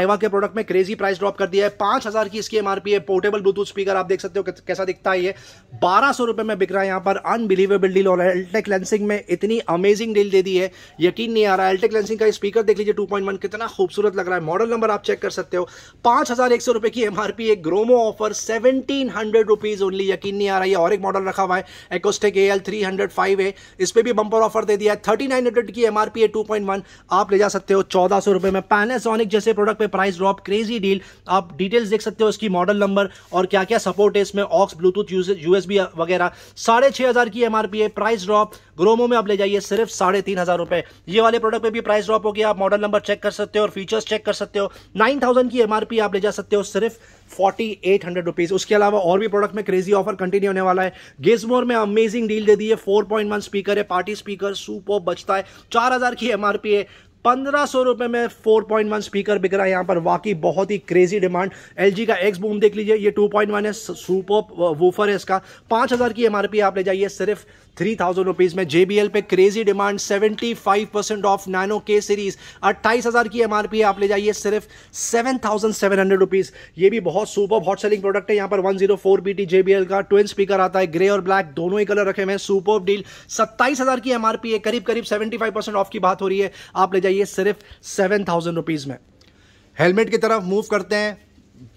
S1: आईवा के प्रोडक्ट में क्रेजी प्राइस ड्रॉप कर दिया है हजार की इसकी एमआरपी है पोर्टेबल ब्लूटूथ स्पीकर आप देख सकते हो कैसा दिखता है ये बारह में बिक रहा है यहाँ पर अनबिलीवेबल डील और एल्टेक लेंसिंग में इतनी अमेजिंग डील दे दी है यकीन नहीं आ रहा है एल्टेक लेंसिंग का स्पीकर देख लीजिए वन कितना खूबसूरत लग रहा है मॉडल नंबर आप चेक कर सकते हो पांच हजार एक सौ रुपए की एमआरपी एक Gromo offer seventeen hundred rupees only यकीन नहीं आ रहा है और एक मॉडल रखा हुआ है एकोस्टेक A L three hundred five है इस पर भी बंपर ऑफर दे दिया है थर्टी नाइन हंड्रेड की एमआरपी है टू पॉइंट वन आप ले जा सकते हो चौदह सौ रुपए में पैनासोनिक जैसे प्रोडक्ट पे प्राइस ड्रॉप क्रेजी डील आप डिटेल्स देख सकते हो इसकी मॉडल नंबर और क्या क्या सपोर्ट है इसमें ऑक्स ब्लूटूथ यूएसबी वगैरह साढ़े छह हजार की एमआरपी है प्राइस ड्रॉप ग्रोमो में आप ले जाइए है सिर्फ साढ़े तीन हजार रुपए ये वाले प्रोडक्ट पे भी प्राइस ड्रॉप हो गया आप मॉडल नंबर चेक कर सकते हो और फीचर्स चेक कर सकते हो नाइन थाउजेंड की एमआरपी आप ले जा सकते हो सिर्फ फोर्टी एट हंड्रेड रुपीज उसके अलावा और भी प्रोडक्ट में क्रेजी ऑफर कंटिन्यू होने वाला है गेजमोर में अमेजिंग डील दे दी है फोर पॉइंट वन स्पीकर है पार्टी स्पीकर सुपर बचता है चार हजार की एमआरपी है पंद्रह सौ रुपए में फोर पॉइंट वन स्पीकर बिक रहा है यहाँ पर वाकई बहुत ही क्रेजी डिमांड एल का एक्स बूम देख लीजिए ये टू पॉइंट वन है सुपर वूफर है इसका पांच हज़ार की एमआरपी आप ले जाइए सिर्फ थ्री थाउजेंड रुपीज़ में जेबीएल पे crazy demand seventy five percent off nano के सीरीज अट्ठाईस हज़ार की एमआरपी आप ले जाइए सिर्फ seven thousand seven hundred rupees ये भी बहुत सुपर हॉट सेलिंग प्रोडक्ट है यहाँ पर one zero four B T JBL का ट्विन स्पीकर आता है ग्रे और ब्लैक दोनों ही कलर रखे हुए हैं सुपर डील सत्ताईस हज़ार की एमआरपी है करीब करीब सेवेंटी फाइव परसेंट ऑफ की बात हो रही है आप ले जाइए चाहिए सिर्फ सेवन थाउजेंड रुपीज़ में हेलमेट की तरफ मूव करते हैं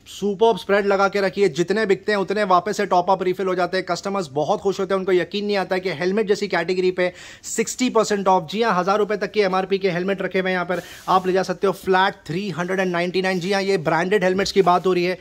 S1: सुपर स्प्रेड लगा के रखिए जितने बिकते हैं उतने वापस से टॉप अप रिफिल हो जाते हैं कस्टमर्स बहुत खुश होते हैं उनको यकीन नहीं आता कि हेलमेट जैसी कैटेगरी पे 60 परसेंट ऑफ जी हाँ हज़ार रुपये तक की एमआरपी के हेलमेट रखे हुए हैं यहाँ पर आप ले जा सकते हो फ्लैट 399 जी हाँ ये ब्रांडेड हेलमेट्स की बात हो रही है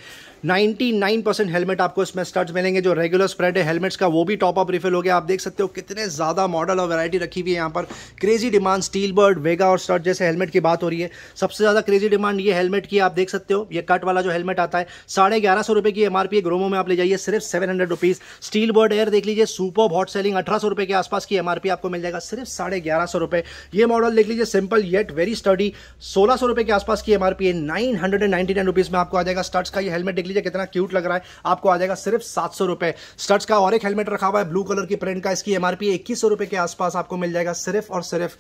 S1: 99 परसेंट हेलमेट आपको इसमें स्टड्स मिलेंगे जो रेगुलर स्प्रेड है हेलमेट्स का वो भी टॉप अप रिफिल हो गया आप देख सकते हो कितने ज़्यादा मॉडल और वैरायटी रखी हुई है यहाँ पर crazy demand Steelbird Vega और स्टड जैसे हेलमेट की बात हो रही है सबसे ज़्यादा क्रेजी डिमांड ये हेलमेट की आप देख सकते हो ये कट वाला जो हेलमेट आता है साढ़े ग्यारह सौ रुपये की एम है ग्रोमो में आप ले जाइए सिर्फ seven hundred rupees Steelbird air देख लीजिए सुपर हॉट सेलिंग अठारह सौ रुपये के आसपास की एम आपको मिल जाएगा सिर्फ साढ़े ग्यारह सौ रुपये ये मॉडल देख लीजिए सिंपल येट वेरी स्टडी सोलह सौ रुपये के आसपास की एम है nine hundred and ninety nine rupees में आपको आ जाएगा स्टड्स का ये हेलमेट देख लीजिए कितना क्यूट लग रहा है आपको आ जाएगा सिर्फ सात सौ रुपए स्टर्ट्स का और एक हेलमेट रखा हुआ है ब्लू कलर की प्रिंट का इसकी एमआरपी इक्कीस सौ रुपए के आसपास आपको मिल जाएगा सिर्फ और सिर्फ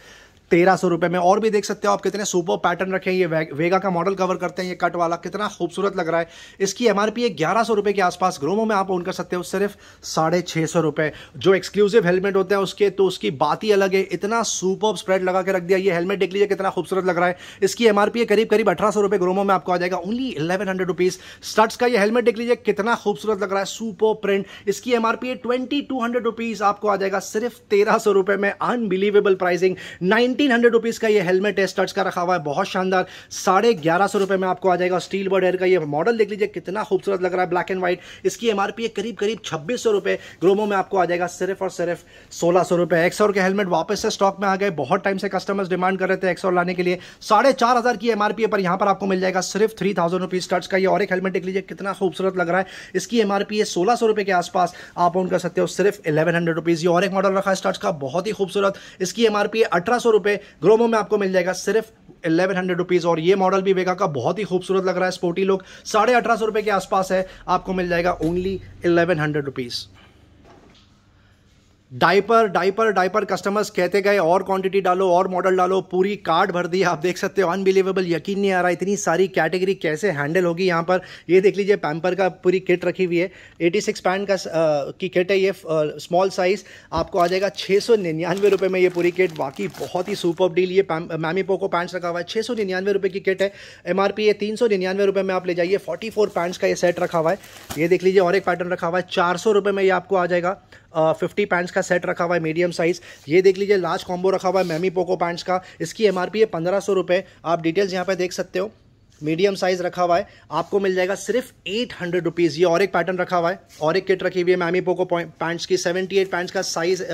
S1: तेरह सौ रुपए में और भी देख सकते हो आप कितने सुपर पैटर्न रखे हैं ये वेगा का मॉडल कवर करते हैं ये कट वाला कितना खूबसूरत लग रहा है इसकी एम आर पी है ग्यारह सौ रुपए के आसपास ग्रोमो में आप ओन कर सकते हो सिर्फ साढ़े छः सौ रुपए जो एक्सक्लूसिव हेलमेट होते हैं उसके तो उसकी बात ही अलग है इतना सुपर स्प्रेड लगा के रख दिया ये हेलमेट देख लीजिए कितना खूबसूरत लग रहा है इसकी एम आर पी है करीब करीब अठारह सौ रुपए ग्रोमो में आपको आ जाएगा only eleven hundred rupees Studds का ये हेलमेट देख लीजिए कितना खूबसूरत लग रहा है सुपर प्रिंट इसकी एम आर पी है ट्वेंटी टू हंड्रेड रुपीज़ आपको आ जाएगा सिर्फ तेरह सौ रुपए में unbelievable pricing ninety nineteen hundred rupees का ये हेलमेट है स्टड्स का रखा हुआ है बहुत शानदार साढ़े ग्यारह सौ रुपए में आपको आ जाएगा स्टील बर्ड एयर का ये मॉडल देख लीजिए कितना खूबसूरत लग रहा है ब्लैक एंड व्हाइट इसकी एम है करीब करीब छब्बीस सौ रुपए ग्रोमो में आपको आ जाएगा सिर्फ और सिर्फ सोलह सौ रुपये एक्सोर के हेलमेट वापस से स्टॉक में आ गए बहुत टाइम से कस्टमर्स डिमांड कर रहे थे एक्सोर लाने के लिए साढ़े चार हज़ार की एम है पर यहाँ पर आपको मिल जाएगा सिर्फ थ्री थाउजेंड रुपीज़ स्टड्स का ये और एक हेलमेट देख लीजिए कितना खूबसूरत लग रहा है इसकी एम आर पी है सोलह सौ रुपए के आसपास आप ऑन कर सकते हो सिर्फ इलेवन हंड्रेड रुपीज़ ये और एक मॉडल रखा है स्टड्स का बहुत ही खूबसूरत इसकी एमआरपी है अठारह सौ रुपये पे ग्रोमो में आपको मिल जाएगा सिर्फ इलेवन हंड्रेड रुपीज़ और ये मॉडल भी वेगा का बहुत ही खूबसूरत लग रहा है स्पोर्टी लोग साढ़े अठारह सौ रुपए के आसपास है आपको मिल जाएगा only eleven hundred rupees diaper diaper diaper customers कहते गए और क्वांटिटी डालो और मॉडल डालो पूरी कार्ड भर दी आप देख सकते हो अनबिलीवेबल यकीन नहीं आ रहा इतनी सारी कैटेगरी कैसे हैंडल होगी यहाँ पर ये देख लीजिए पैम्पर का पूरी किट रखी हुई है 86 सिक्स पैंट का आ, की किट है ये स्मॉल साइज़ आपको आ जाएगा छः सौ निन्यानवे रुपये में ये पूरी किट बाकी बहुत ही सुपर डील ये मैमी पोको पैंट्स रखा हुआ है छः सौ निन्यानवे रुपये की किट है एम आर पी ये तीन सौ निन्यानवे रुपये में आप ले जाइए फोर्टी फोर पैंट्स का ये सेट रखा हुआ है ये देख लीजिए और एक पैटर्न रखा हुआ है चार सौ रुपये में ये आपको आ जाएगा फिफ्टी पैंट्स का सेट रखा हुआ है मीडियम साइज़ ये देख लीजिए लार्ज कॉम्बो रखा हुआ है मैमी पोको पैंट्स का इसकी एम है पंद्रह सौ रुपये आप डिटेल्स यहाँ पर देख सकते हो मीडियम साइज रखा हुआ है आपको मिल जाएगा सिर्फ एट हंड्रेड रुपीज़ ये और एक पैटर्न रखा हुआ है और एक किट रखी हुई है मैमी पोको पैंट्स की सेवेंटी एट पैंट्स का साइज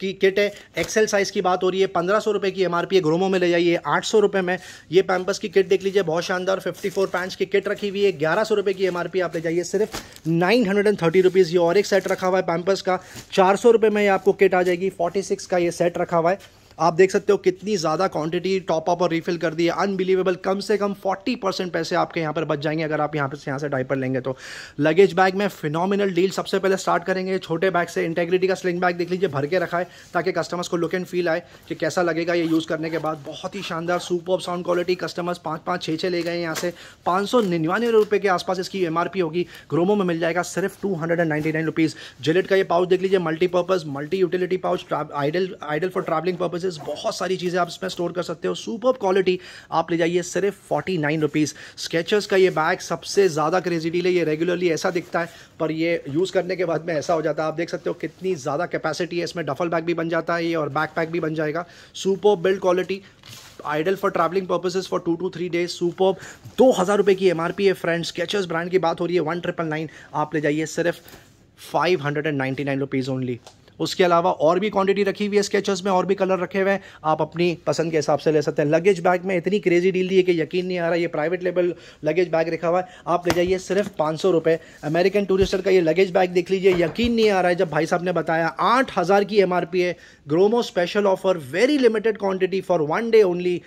S1: की किट है एक्सेल साइज की बात हो रही है पंद्रह सौ रुपये की एम आर पी है ग्रोमो में ले जाइए आठ सौ रुपये में ये पैम्पस की किट देख लीजिए बहुत शानदार फिफ्टी फोर पैंट्स की किट रखी हुई है ग्यारह सौ रुपये की एम आर पी आप ले जाइए सिर्फ nine hundred and thirty rupees ये और एक सेट रखा हुआ है पैम्पस का चार सौ रुपये में आपको किट आ जाएगी फोर्टी सिक्स का ये सेट रखा हुआ है आप देख सकते हो कितनी ज़्यादा क्वांटिटी टॉप अप और रिफिल कर दी है अनबिलीवेबल कम से कम 40 परसेंट पैसे आपके यहाँ पर बच जाएंगे अगर आप यहाँ पर यहाँ से डाइपर लेंगे तो लगेज बैग में फिनोमिनल डील सबसे पहले स्टार्ट करेंगे छोटे बैग से इंटेग्रिटी का स्लिंग बैग देख लीजिए भर के रखा है ताकि कस्टमर्स को लुक एंड फील आए कि कैसा लगेगा ये यूज़ करने के बाद बहुत ही शानदार सुपर साउंड क्वालिटी कस्टमर्स पाँच पाँच छः छः ले गए यहाँ से पाँच सौ निन्यानवे के आसपास इसकी एम होगी ग्रोमो में मिल जाएगा सिर्फ two hundred and nine rupees Gillette का ये पाउच देख लीजिए multipurpose multi utility pouch ideal ideal for travelling purpose services बहुत सारी चीज़ें आप इसमें स्टोर कर सकते हो सुपर क्वालिटी आप ले जाइए सिर्फ फोर्टी नाइन रुपीज़ स्केचर्स का ये बैग सबसे ज़्यादा क्रेजी डील है ये रेगुलरली ऐसा दिखता है पर ये यूज़ करने के बाद में ऐसा हो जाता है आप देख सकते हो कितनी ज़्यादा कैपेसिटी है इसमें डफल बैग भी बन जाता है ये और बैक पैक भी बन जाएगा super build quality ideal for travelling purposes for two two three days super दो हज़ार रुपये की एमआरपी है फ्रेंड्स स्केचर्स ब्रांड की बात हो रही है वन ट्रिपल नाइन आप ले जाइए सिर्फ five hundred and ninety nine rupees only उसके अलावा और भी क्वांटिटी रखी हुई है स्केचेस में और भी कलर रखे हुए हैं आप अपनी पसंद के हिसाब से ले सकते हैं लगेज बैग में इतनी क्रेजी डील दी है कि यकीन नहीं आ रहा ये प्राइवेट लेवल लगेज बैग रखा हुआ है आप ले जाइए सिर्फ पाँच सौ रुपये अमेरिकन टूरिस्टर का ये लगेज बैग देख लीजिए यकीन नहीं आ रहा है जब भाई साहब ने बताया आठ हज़ार की एम है Gromo special offer very limited quantity for one day only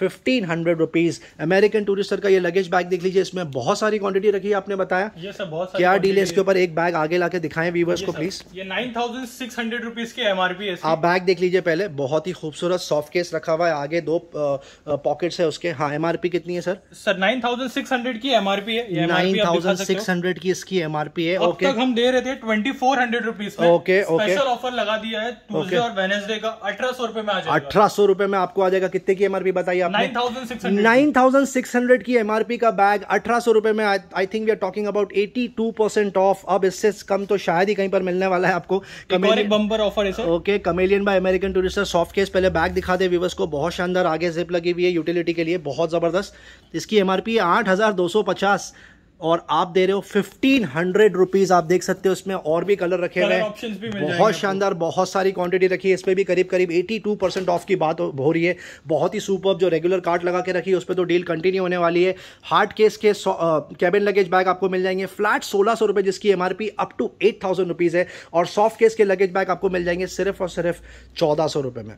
S1: fifteen hundred rupees American Tourister sir का ये लगेज बैग देख लीजिए इसमें बहुत सारी क्वांटिटी रखी है आपने बताया
S2: ये सर बहुत क्या डील है इसके ऊपर एक
S1: बैग आगे लाके दिखाएं व्यूवर्स को प्लीज ये
S2: nine thousand six hundred rupees के एमआरपी है आप बैग
S1: देख लीजिए पहले बहुत ही खूबसूरत सॉफ्ट केस रखा हुआ है आगे दो पॉकेट है उसके हाँ एमआरपी कितनी है sir
S2: sir nine thousand six hundred की एमआरपी है नाइन थाउजेंड सिक्स
S1: हंड्रेड की इसकी एमआरपी है ओके
S2: हम दे रहे थे twenty four hundred rupees okay special offer लगा दिया है और वेनेसडे का अठारह सौ रुपए में अठारह
S1: सौ रुपए में आपको आ जाएगा कितने की एमआरपी बताइए आपने की एमआरपी का बैग अठारह सौ रुपए में I think we are talking about eighty two percent off अब इससे कम तो शायद ही कहीं पर मिलने वाला है आपको bumper offer okay chameleon by American Tourister soft case पहले बैग दिखा दे व्यूवर्स को बहुत शानदार आगे जिप लगी हुई है यूटिलिटी के लिए बहुत जबरदस्त इसकी एमआरपी आठ हजार दो सौ पचास और आप दे रहे हो फिफ्टीन हंड्रेड रुपीज आप देख सकते हो इसमें और भी कलर रखे हुए
S2: हैं बहुत
S1: शानदार बहुत सारी क्वांटिटी रखी है इसमें भी करीब करीब 82 परसेंट ऑफ की बात हो रही है बहुत ही सुपर जो रेगुलर कार्ड लगा के रखी है उस पर तो डील कंटिन्यू होने वाली है हार्ड केस के कैबिन लगेज बैग आपको मिल जाएंगे फ्लैट सोलह सौ रुपये जिसकी M up to eight thousand rupees है और सॉफ्ट केस के लगेज बैग आपको मिल जाएंगे सिर्फ और सिर्फ चौदह सौ रुपये में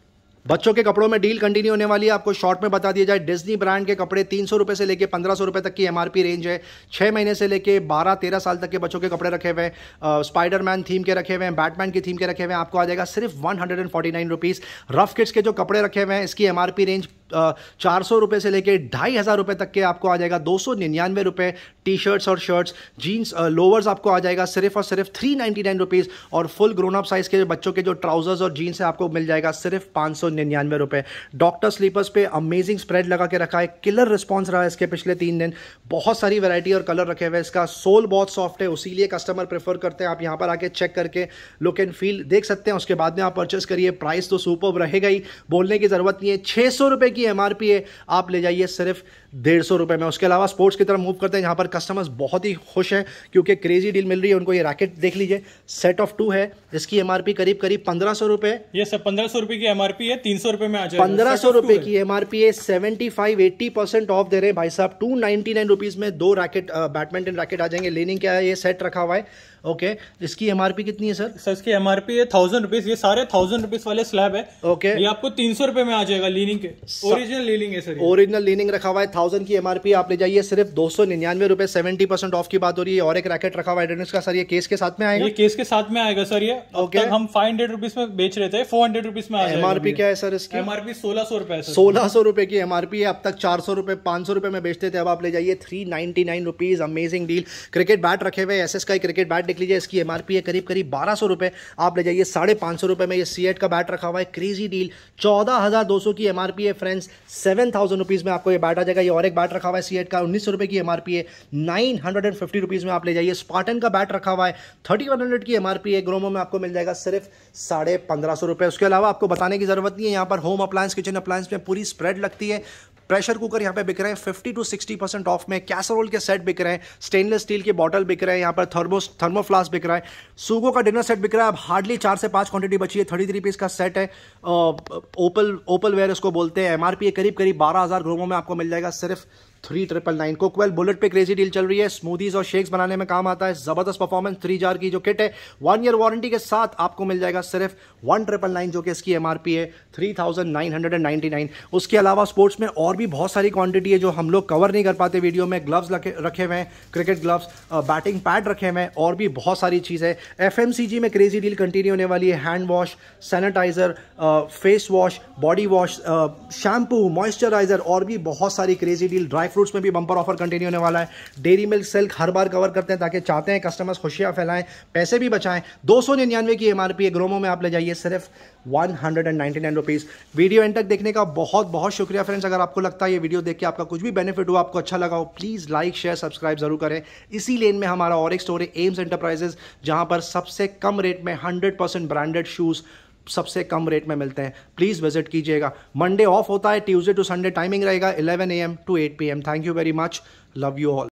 S1: बच्चों के कपड़ों में डील कंटिन्यू होने वाली है आपको शॉर्ट में बता दिया जाए डिज्नी ब्रांड के कपड़े तीन सौ रुपये से लेकर पंद्रह सौ रुपये तक की एमआरपी रेंज है छः महीने से लेके बारह तेरह साल तक के बच्चों के कपड़े रखे हुए हैं थीम के रखे हुए हैं बैटमैन की थीम के रखे हुए हैं आपको आ जाएगा सिर्फ one hundred and forty nine rupees rough kids के जो कपड़े रखे हुए हैं इसकी एमआरपी रेंज चार सौ रुपये से लेकर ढाई हज़ार रुपये तक के आपको आ जाएगा दो सौ निन्यानवे रुपये टी शर्ट्स और शर्ट्स जीन्स लोअर्स आपको आ जाएगा सिर्फ और सिर्फ थ्री नाइन्टी नाइन रुपीज़ और फुल ग्रोन अप साइज़ के बच्चों के जो ट्राउजर्स और जीन्स है आपको मिल जाएगा सिर्फ पाँच सौ निन्यानवे रुपये डॉक्टर स्लीपर्स पे अमेजिंग स्प्रेड लगा के रखा है किलर रिस्पॉन्स रहा है इसके पिछले तीन दिन बहुत सारी वैरायटी और कलर रखे हुए हैं इसका सोल बहुत सॉफ्ट है उसीलिए कस्टमर प्रेफर करते हैं आप यहाँ पर आके चेक करके लुक एंड फील देख सकते हैं उसके बाद में आप परचेस करिए प्राइस तो सुपर रहेगा ही बोलने की ज़रूरत नहीं है छः सौ रुपये की की एमआरपी है आप ले जाइए सिर्फ डेढ़ सौ रुपये में उसके अलावा स्पोर्ट्स की तरफ मूव करते हैं यहाँ पर कस्टमर्स बहुत ही खुश हैं क्योंकि क्रेजी डील मिल रही है उनको ये रैकेट देख लीजिए सेट ऑफ टू है जिसकी एम करीब करीब पंद्रह सौ रुपये
S2: ये सर पंद्रह सौ रुपये की एम है तीन सौ रुपये में आ जाए पंद्रह सौ रुपये की
S1: एम है seventy five eighty percent off दे रहे हैं भाई साहब टू नाइनटी नाइन रुपीज़ में दो रैकेट बैडमिंटन रैकेट आ जाएंगे लेनिंग क्या है ये सेट रखा हुआ है ओके इसकी एमआरपी कितनी है सर सर इसकी एमआरपी है थाउजेंड रुपीज़ ये सारे थाउजेंड रुपीज़ वाले स्लैब है ओके ये
S2: आपको तीन सौ रुपए में आ जाएगा लीनिंग के ओरिजिनल लीनिंग है सर ओरिजिनल
S1: लीनिंग रखा हुआ है थाउजेंड की एमआरपी आप ले जाइए सिर्फ दो सौ निन्यानवे रुपए सेवेंटी परसेंट ऑफ की बात हो रही है और एक रैकेट रखा हुआ एडेंस का सर ये केस के साथ में आएगा ये
S2: केस के साथ में आएगा सर ये ओके okay. हम फाइव हंड्रेड रुपीज में बेच रहे थे फोर हंड्रेड रुपीज में एमआरपी क्या है सर इसकी एमआरपी सोलह सौ रुपए सोलह
S1: सौ रुपए की एमआरपी है अब तक चार सौ रुपए पांच सौ रुपए में बेचते थे अब आप ले जाइए three ninety nine rupees amazing deal cricket bat रखे हुए एस एस का क्रिकेट बैट देख लीजिए इसकी एमआरपी है करीब करीब बारह सौ रुपए आप ले जाइए साढ़े पांच सौ रुपए में ये सीएट का बैट रखा हुआ है क्रेजी डील चौदह हजार दो सौ की एमआरपी है फ्रेंड्स सेवन थाउजेंड रुपीज में आपको ये बैट आ जाएगा और एक बैट रखा हुआ है सी का उन्नीस सौ की एम है नाइन हंड्रेड में आप ले जाइए स्पार्टन का बैट रखा हुआ है थर्टी की एम है ग्रोमो में आपको मिल जाएगा सिर्फ साढ़े पंद्रह उसके अलावा आपको बताने की जरूरत नहीं है यहाँ पर होम अप्लायंस किचन अप्लायंस में पूरी स्प्रेड लगती है प्रेशर कुकर यहाँ पे बिक रहे हैं fifty to sixty percent off में कैसरोल के सेट बिक रहे हैं स्टेनलेस स्टील के बॉटल बिक रहे हैं यहाँ पर थर्मो थर्मोफ्लास्क बिक रहा है सूगो का डिनर सेट बिक रहा है अब हार्डली चार से पाँच क्वांटिटी बची है थर्टी थ्री पीस का सेट है ओपल ओपल वेयर इसको बोलते हैं एमआरपी करीब करीब बारह हज़ार में आपको मिल जाएगा सिर्फ थ्री ट्रिपल नाइन को बुलेट पे क्रेजी डील चल रही है स्मूदीज और शेक्स बनाने में काम आता है जबरदस्त परफॉर्मेंस थ्री जार की जो किट है वन ईयर वारंटी के साथ आपको मिल जाएगा सिर्फ वन ट्रिपल नाइन जो कि इसकी एमआरपी है three thousand nine hundred and ninety nine उसके अलावा स्पोर्ट्स में और भी बहुत सारी क्वांटिटी है जो हम लोग कवर नहीं कर पाते वीडियो में ग्लव्स रखे हुए हैं क्रिकेट ग्लव्स बैटिंग पैड रखे हुए हैं और भी बहुत सारी चीज़ है एफ में क्रेजी डील कंटिन्यू होने वाली है hand wash sanitiser face wash body wash shampoo moisturiser और भी बहुत सारी क्रेजी डील ड्राई फ्रूट्स में भी बंपर ऑफर कंटिन्यू होने वाला है डेयरी मिल्क सिल्क हर बार कवर करते हैं ताकि चाहते हैं कस्टमर्स खुशियाँ फैलाएं पैसे भी बचाएं दो सौ निन्यानवे की एम पी ग्रोमो में आप ले जाइए सिर्फ one hundred and ninety nine rupees video end तक देखने का बहुत बहुत शुक्रिया फ्रेंड्स अगर आपको लगता है ये वीडियो देख के आपका कुछ भी बेनिफिट हो आपको अच्छा लगा हो प्लीज़ लाइक शेयर सब्सक्राइब जरूर करें इसी लेन में हमारा और एक स्टोर है एम्स एंटरप्राइजेज जहां पर सबसे कम रेट में हंड्रेड परसेंट ब्रांडेड शूज़ सबसे कम रेट में मिलते हैं प्लीज़ विजिट कीजिएगा मंडे ऑफ होता है ट्यूजडे टू संडे टाइमिंग रहेगा 11 A M to 8 P M thank you very much love you all